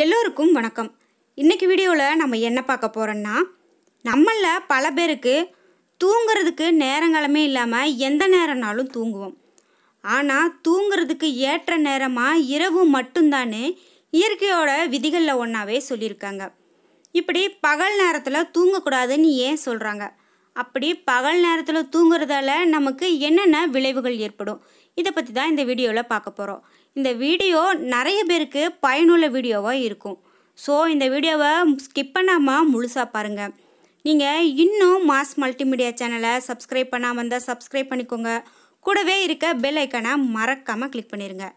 எல்லோருக்கும் வணக்கம் இன்றைக்கி வீடியோவில் நம்ம என்ன பார்க்க போகிறோன்னா நம்மளில் பல பேருக்கு தூங்கிறதுக்கு நேரங்காலமே இல்லாமல் எந்த நேரம்னாலும் தூங்குவோம் ஆனால் தூங்கிறதுக்கு ஏற்ற நேரமாக இரவு மட்டும்தான் இயற்கையோட விதிகளில் ஒன்றாவே சொல்லியிருக்காங்க இப்படி பகல் நேரத்தில் தூங்கக்கூடாதுன்னு ஏன் சொல்கிறாங்க அப்படி பகல் நேரத்தில் தூங்குறதால நமக்கு என்னென்ன விளைவுகள் ஏற்படும் இதை பற்றி தான் இந்த வீடியோவில் பார்க்க போகிறோம் இந்த வீடியோ நிறைய பேருக்கு பயனுள்ள வீடியோவாக இருக்கும் ஸோ இந்த வீடியோவை ஸ்கிப் பண்ணாமல் முழுசாக பாருங்கள் நீங்கள் இன்னும் மாஸ் மல்டிமீடியா சேனலை சப்ஸ்கிரைப் பண்ணாமல் இருந்தால் சப்ஸ்கிரைப் பண்ணிக்கோங்க கூடவே இருக்க பெல் ஐக்கனை மறக்காமல் கிளிக் பண்ணிடுங்க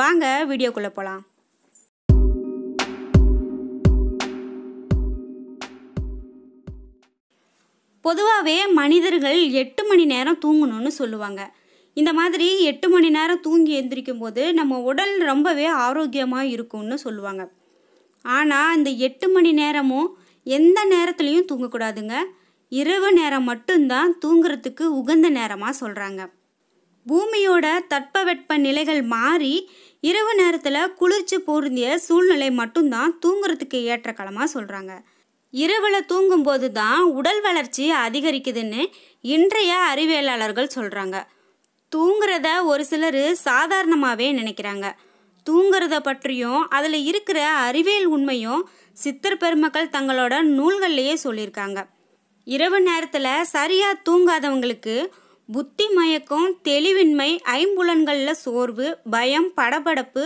வாங்க வீடியோக்குள்ளே போகலாம் பொதுவாகவே மனிதர்கள் எட்டு மணி நேரம் தூங்கணும்னு சொல்லுவாங்க இந்த மாதிரி எட்டு மணி நேரம் தூங்கி எந்திரிக்கும் போது நம்ம உடல் ரொம்பவே ஆரோக்கியமாக இருக்கும்னு சொல்லுவாங்க ஆனால் இந்த எட்டு மணி நேரமும் எந்த நேரத்துலையும் தூங்கக்கூடாதுங்க இரவு நேரம் மட்டும்தான் தூங்குறதுக்கு உகந்த நேரமாக சொல்கிறாங்க பூமியோட தட்பவெட்ப நிலைகள் மாறி இரவு நேரத்தில் குளிர்ச்சி பொருந்திய சூழ்நிலை மட்டும்தான் தூங்குறதுக்கு ஏற்ற காலமாக சொல்கிறாங்க இரவில் தூங்கும்போது தான் உடல் வளர்ச்சி அதிகரிக்குதுன்னு இன்றைய அறிவியலாளர்கள் சொல்கிறாங்க தூங்குறத ஒரு சிலர் சாதாரணமாகவே நினைக்கிறாங்க தூங்குறத பற்றியும் அதில் இருக்கிற அறிவியல் உண்மையும் சித்தர் பெருமக்கள் தங்களோட நூல்கள்லேயே சொல்லியிருக்காங்க இரவு நேரத்தில் சரியாக தூங்காதவங்களுக்கு புத்தி மயக்கம் தெளிவின்மை ஐம்புலன்களில் சோர்வு பயம் படபடப்பு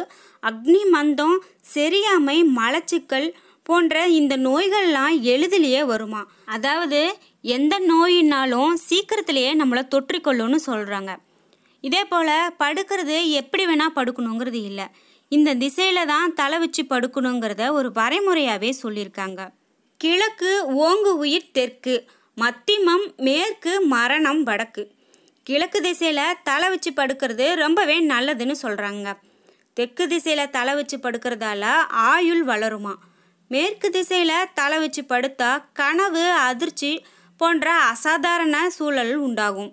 அக்னி மந்தம் செரியாமை மலச்சிக்கல் போன்ற இந்த நோய்கள்லாம் எளிதிலேயே வருமா அதாவது எந்த நோயினாலும் சீக்கிரத்திலேயே நம்மளை தொற்றிக்கொள்ளும்னு சொல்கிறாங்க இதே போல் படுக்கிறது எப்படி வேணால் படுக்கணுங்கிறது இல்லை இந்த திசையில் தான் தலை வச்சு படுக்கணுங்கிறத ஒரு வரைமுறையாகவே சொல்லியிருக்காங்க கிழக்கு ஓங்கு உயிர் தெற்கு மத்திமம் மேற்கு மரணம் வடக்கு கிழக்கு திசையில் தலை வச்சு படுக்கிறது ரொம்பவே நல்லதுன்னு சொல்கிறாங்க தெற்கு திசையில் தலை வச்சு படுக்கிறதால ஆயுள் வளருமா மேற்கு திசையில் தலை வச்சு படுத்தா கனவு அதிர்ச்சி போன்ற அசாதாரண சூழல் உண்டாகும்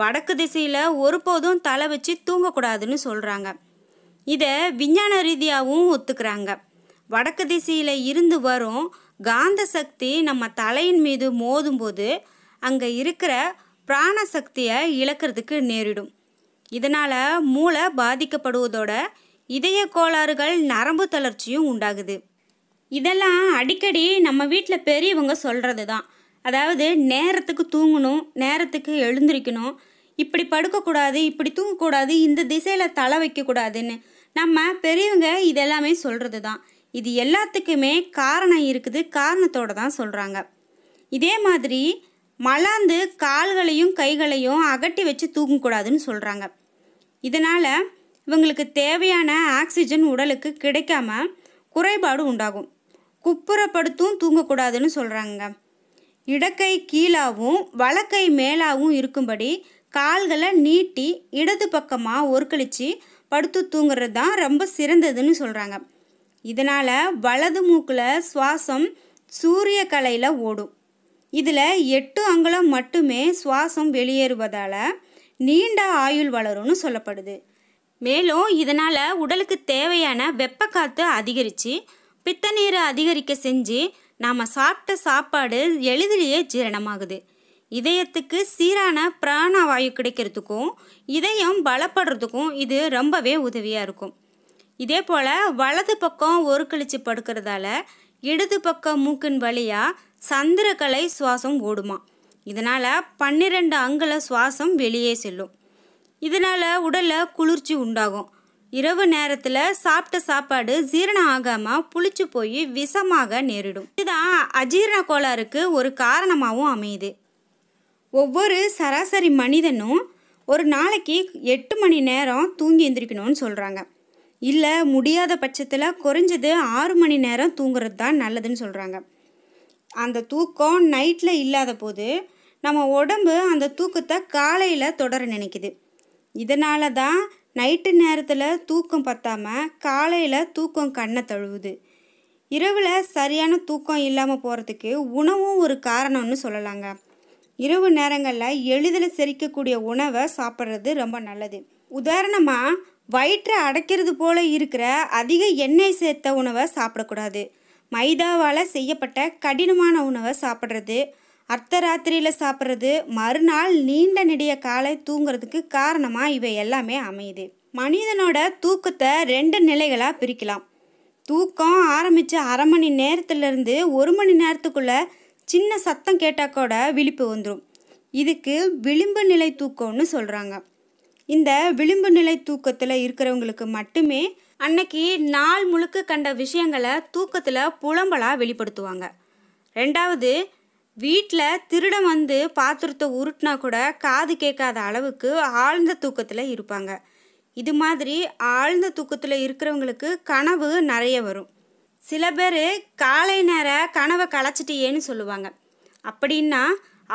வடக்கு திசையில் ஒருபோதும் தலை வச்சு தூங்கக்கூடாதுன்னு சொல்கிறாங்க இதை விஞ்ஞான ரீதியாகவும் ஒத்துக்கிறாங்க வடக்கு திசையில் இருந்து வரும் காந்த சக்தி நம்ம தலையின் மீது மோதும்போது அங்கே இருக்கிற பிராண சக்தியை இழக்கிறதுக்கு நேரிடும் இதனால் மூளை பாதிக்கப்படுவதோட இதய கோளாறுகள் நரம்பு தளர்ச்சியும் உண்டாகுது இதெல்லாம் அடிக்கடி நம்ம வீட்டில் பெரியவங்க சொல்கிறது தான் அதாவது நேரத்துக்கு தூங்கணும் நேரத்துக்கு எழுந்திருக்கணும் இப்படி படுக்கக்கூடாது இப்படி தூங்கக்கூடாது இந்த திசையில் தலை வைக்கக்கூடாதுன்னு நம்ம பெரியவங்க இதெல்லாமே சொல்கிறது தான் இது எல்லாத்துக்குமே காரணம் இருக்குது காரணத்தோடு தான் சொல்கிறாங்க இதே மாதிரி மலாந்து கால்களையும் கைகளையும் அகட்டி வச்சு தூங்கக்கூடாதுன்னு சொல்கிறாங்க இதனால் இவங்களுக்கு தேவையான ஆக்சிஜன் உடலுக்கு கிடைக்காம குறைபாடு உண்டாகும் குப்புறப்படுத்தும் தூங்கக்கூடாதுன்னு சொல்கிறாங்க இடக்கை கீழாவும் வலக்கை மேலாகவும் இருக்கும்படி கால்களை நீட்டி இடது பக்கமாக ஒருக்கழித்து படுத்து தூங்குறது தான் ரொம்ப சிறந்ததுன்னு சொல்கிறாங்க இதனால் வலது மூக்கில் சுவாசம் சூரிய கலையில் ஓடும் இதில் எட்டு அங்குலம் மட்டுமே சுவாசம் வெளியேறுவதால் நீண்ட ஆயுள் வளரும்னு சொல்லப்படுது மேலும் இதனால் உடலுக்கு தேவையான வெப்பக்காற்று அதிகரித்து பித்தநீரை அதிகரிக்க செஞ்சு நாம் சாப்பிட்ட சாப்பாடு எளிதிலேயே ஜீரணமாகுது இதயத்துக்கு சீரான பிராணவாயு கிடைக்கிறதுக்கும் இதயம் பலப்படுறதுக்கும் இது ரொம்பவே உதவியாக இருக்கும் இதே போல் வலது பக்கம் ஒரு கழிச்சு படுக்கிறதால இடது பக்கம் மூக்கின் வழியாக சந்திரக்கலை சுவாசம் ஓடுமா இதனால் பன்னிரெண்டு அங்குல சுவாசம் வெளியே செல்லும் இதனால் உடலில் குளிர்ச்சி உண்டாகும் இரவு நேரத்தில் சாப்பிட்ட சாப்பாடு ஜீரணம் ஆகாமல் புளிச்சு போய் விஷமாக நேரிடும் இதுதான் அஜீரண கோளாறுக்கு ஒரு காரணமாகவும் அமையுது ஒவ்வொரு சராசரி மனிதனும் ஒரு நாளைக்கு எட்டு மணி நேரம் தூங்கி எந்திரிக்கணும்னு சொல்கிறாங்க இல்லை முடியாத பட்சத்தில் குறைஞ்சது ஆறு மணி நேரம் தூங்குறது தான் நல்லதுன்னு சொல்கிறாங்க அந்த தூக்கம் நைட்டில் இல்லாத போது நம்ம உடம்பு அந்த தூக்கத்தை காலையில் தொடர நினைக்குது இதனால தான் நைட்டு நேரத்தில் தூக்கம் பத்தாமல் காலையில் தூக்கம் கண்ணை தழுவுது இரவில் சரியான தூக்கம் இல்லாமல் போகிறதுக்கு உணவும் ஒரு காரணம்னு சொல்லலாங்க இரவு நேரங்களில் எளிதில் செரிக்கக்கூடிய உணவை சாப்பிட்றது ரொம்ப நல்லது உதாரணமாக வயிற்றை அடைக்கிறது போல் இருக்கிற அதிக எண்ணெய் சேர்த்த உணவை சாப்பிடக்கூடாது மைதாவால் செய்யப்பட்ட கடினமான உணவை சாப்பிட்றது அர்த்தராத்திரியில் சாப்பிட்றது மறுநாள் நீண்ட நெடிய காலை தூங்குறதுக்கு காரணமாக இவை எல்லாமே அமையுது மனிதனோட தூக்கத்தை ரெண்டு நிலைகளாக பிரிக்கலாம் தூக்கம் ஆரம்பித்த அரை மணி நேரத்துலேருந்து ஒரு மணி நேரத்துக்குள்ளே சின்ன சத்தம் கேட்டால் கூட விழிப்பு வந்துடும் இதுக்கு விளிம்பு நிலை தூக்கம்னு சொல்கிறாங்க இந்த விளிம்பு நிலை தூக்கத்தில் இருக்கிறவங்களுக்கு மட்டுமே அன்னைக்கு நாள் முழுக்க கண்ட விஷயங்களை தூக்கத்தில் புலம்பலாக வெளிப்படுத்துவாங்க ரெண்டாவது வீட்டில் திருடம் வந்து பாத்திரத்தை உருட்டினா கூட காது கேட்காத அளவுக்கு ஆழ்ந்த தூக்கத்தில் இருப்பாங்க இது மாதிரி ஆழ்ந்த தூக்கத்தில் இருக்கிறவங்களுக்கு கனவு நிறைய வரும் சில பேர் காலை நேர கனவை களைச்சிட்டியேன்னு சொல்லுவாங்க அப்படின்னா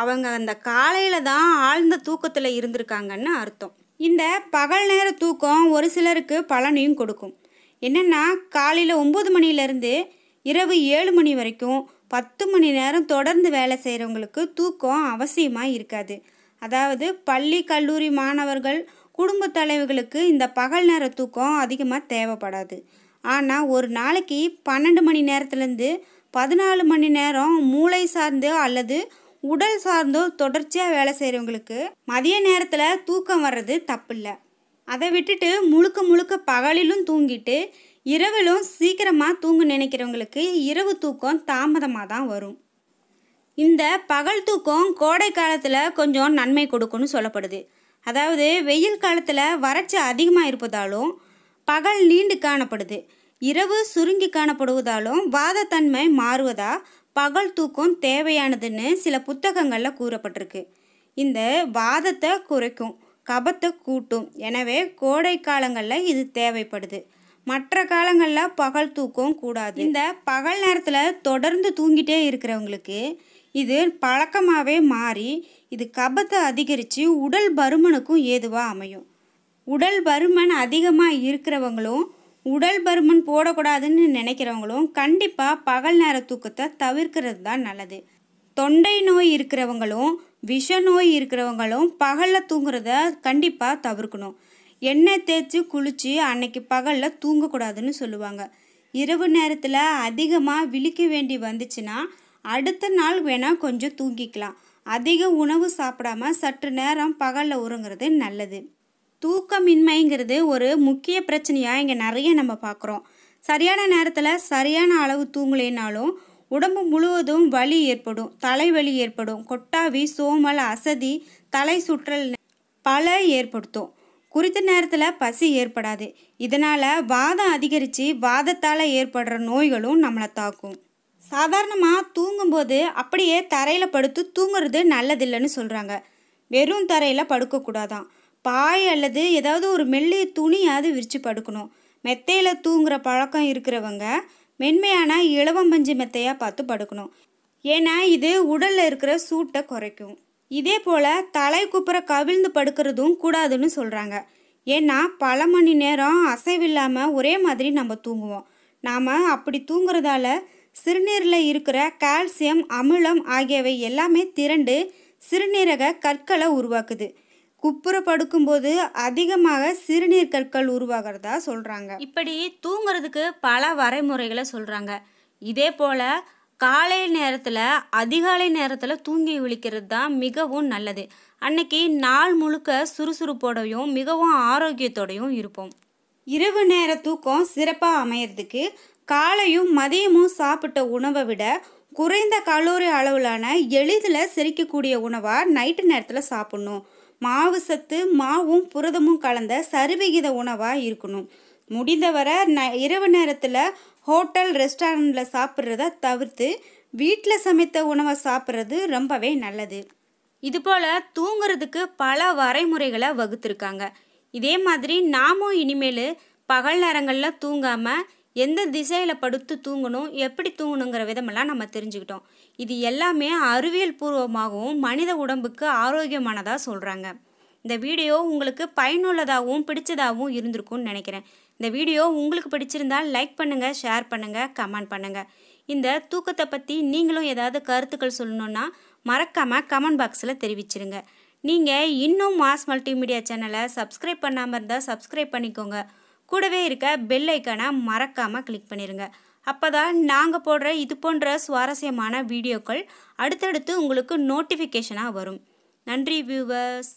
அவங்க அந்த காலையில் தான் ஆழ்ந்த தூக்கத்தில் இருந்திருக்காங்கன்னு அர்த்தம் இந்த பகல் நேர தூக்கம் ஒரு சிலருக்கு பலனையும் கொடுக்கும் என்னென்னா காலையில் ஒம்பது மணிலேருந்து இரவு ஏழு மணி வரைக்கும் பத்து மணி நேரம் தொடர்ந்து வேலை செய்கிறவங்களுக்கு தூக்கம் அவசியமாக இருக்காது அதாவது பள்ளி கல்லூரி மாணவர்கள் குடும்ப தலைவர்களுக்கு இந்த பகல் நேர தூக்கம் அதிகமாக தேவைப்படாது ஆனால் ஒரு நாளைக்கு பன்னெண்டு மணி நேரத்துலேருந்து பதினாலு மணி நேரம் மூளை சார்ந்தோ அல்லது உடல் சார்ந்தோ தொடர்ச்சியாக வேலை செய்கிறவங்களுக்கு மதிய நேரத்தில் தூக்கம் வர்றது தப்பில்லை அதை விட்டுட்டு முழுக்க முழுக்க பகலிலும் தூங்கிட்டு இரவிலும் சீக்கிரமாக தூங்க நினைக்கிறவங்களுக்கு இரவு தூக்கம் தாமதமாக தான் வரும் இந்த பகல் தூக்கம் கோடை காலத்தில் கொஞ்சம் நன்மை கொடுக்கும்னு சொல்லப்படுது அதாவது வெயில் காலத்தில் வறட்சி அதிகமாக இருப்பதாலும் பகல் நீண்டு காணப்படுது இரவு சுருங்கி காணப்படுவதாலும் வாதத்தன்மை மாறுவதா பகல் தூக்கம் தேவையானதுன்னு சில புத்தகங்களில் கூறப்பட்டிருக்கு இந்த வாதத்தை குறைக்கும் கபத்தை கூட்டும் எனவே கோடை காலங்களில் இது தேவைப்படுது மற்ற காலங்களில் பகல் தூக்கம் கூடாது இந்த பகல் நேரத்தில் தொடர்ந்து தூங்கிட்டே இருக்கிறவங்களுக்கு இது பழக்கமாகவே மாறி இது கபத்தை அதிகரித்து உடல் பருமனுக்கும் ஏதுவாக அமையும் உடல் பருமன் அதிகமாக இருக்கிறவங்களும் உடல் பருமன் போடக்கூடாதுன்னு நினைக்கிறவங்களும் கண்டிப்பாக பகல் நேர தூக்கத்தை தவிர்க்கிறது தான் நல்லது தொண்டை நோய் இருக்கிறவங்களும் விஷ நோய் இருக்கிறவங்களும் பகலில் தூங்குறத கண்டிப்பாக தவிர்க்கணும் எண்ணெய் தேய்ச்சி குளித்து அன்னைக்கு பகலில் தூங்கக்கூடாதுன்னு சொல்லுவாங்க இரவு நேரத்தில் அதிகமாக விழிக்க வேண்டி வந்துச்சுன்னா அடுத்த நாள் வேணால் கொஞ்சம் தூங்கிக்கலாம் அதிக உணவு சாப்பிடாம சற்று நேரம் பகலில் உறங்குறது நல்லது தூக்கமின்மைங்கிறது ஒரு முக்கிய பிரச்சனையாக இங்கே நிறைய நம்ம பார்க்குறோம் சரியான நேரத்தில் சரியான அளவு தூங்கலைனாலும் உடம்பு முழுவதும் வலி ஏற்படும் தலைவலி ஏற்படும் கொட்டாவி சோமல் அசதி தலை சுற்றல் பல ஏற்படுத்தும் குறித்த நேரத்தில் பசி ஏற்படாது இதனால் வாதம் அதிகரித்து வாதத்தால் ஏற்படுற நோய்களும் நம்மளை தாக்கும் சாதாரணமாக தூங்கும்போது அப்படியே தரையில் படுத்து தூங்குறது நல்லதில்லைன்னு சொல்கிறாங்க வெறும் தரையில் படுக்கக்கூடாதான் பாய் அல்லது ஏதாவது ஒரு மெல்லிய துணியாவது விரித்து படுக்கணும் மெத்தையில் தூங்குற பழக்கம் இருக்கிறவங்க மென்மையான இளவம்பஞ்சு மெத்தையாக பார்த்து படுக்கணும் ஏன்னா இது உடலில் இருக்கிற சூட்டை குறைக்கும் இதே போல் தலை குப்புற கவிழ்ந்து படுக்கிறதும் கூடாதுன்னு சொல்கிறாங்க ஏன்னா பல மணி நேரம் அசைவில்லாமல் ஒரே மாதிரி நம்ம தூங்குவோம் நாம் அப்படி தூங்குறதால சிறுநீரில் இருக்கிற கால்சியம் அமிலம் ஆகியவை எல்லாமே திரண்டு சிறுநீரக கற்களை உருவாக்குது குப்புற படுக்கும்போது அதிகமாக சிறுநீர் கற்கள் உருவாகிறதா சொல்கிறாங்க இப்படி தூங்குறதுக்கு பல வரைமுறைகளை சொல்கிறாங்க இதே போல் காலை நேரத்தில் அதிகாலை நேரத்தில் தூங்கி விழிக்கிறது தான் மிகவும் நல்லது அன்னைக்கு நாள் முழுக்க சுறுசுறுப்போடையும் மிகவும் ஆரோக்கியத்தோடையும் இருப்போம் இரவு நேர தூக்கம் சிறப்பாக அமையிறதுக்கு காலையும் மதியமும் சாப்பிட்ட உணவை விட குறைந்த கலோரி அளவிலான எளிதில் செரிக்கக்கூடிய உணவாக நைட்டு நேரத்தில் சாப்பிட்ணும் மாவு சத்து மாவும் புரதமும் கலந்த சரிவிகித உணவாக இருக்கணும் முடிந்தவரை ந இரவு நேரத்தில் ஹோட்டல் ரெஸ்டாரண்ட்டில் சாப்பிட்றத தவிர்த்து வீட்டில் சமைத்த உணவை சாப்பிட்றது ரொம்பவே நல்லது இதுபோல் தூங்குறதுக்கு பல வரைமுறைகளை வகுத்துருக்காங்க இதே மாதிரி நாமும் இனிமேல் பகல் நேரங்களில் தூங்காமல் எந்த திசையில் படுத்து தூங்கணும் எப்படி தூங்கணுங்கிற விதமெல்லாம் நம்ம தெரிஞ்சுக்கிட்டோம் இது எல்லாமே அறிவியல் பூர்வமாகவும் மனித உடம்புக்கு ஆரோக்கியமானதாக சொல்கிறாங்க இந்த வீடியோ உங்களுக்கு பயனுள்ளதாகவும் பிடிச்சதாகவும் இருந்திருக்கும்னு நினைக்கிறேன் இந்த வீடியோ உங்களுக்கு பிடிச்சிருந்தால் லைக் பண்ணுங்கள் ஷேர் பண்ணுங்கள் கமெண்ட் பண்ணுங்கள் இந்த தூக்கத்தை பற்றி நீங்களும் ஏதாவது கருத்துக்கள் சொல்லணுன்னா மறக்காமல் கமெண்ட் பாக்ஸில் தெரிவிச்சிருங்க நீங்கள் இன்னும் மாஸ் மல்டிமீடியா சேனலை சப்ஸ்கிரைப் பண்ணாமல் இருந்தால் சப்ஸ்கிரைப் பண்ணிக்கோங்க கூடவே இருக்க பெல் ஐக்கானை மறக்காமல் கிளிக் பண்ணிடுங்க அப்போ தான் நாங்கள் போடுற இது போன்ற சுவாரஸ்யமான வீடியோக்கள் அடுத்தடுத்து உங்களுக்கு நோட்டிஃபிகேஷனாக வரும் நன்றி வியூவர்ஸ்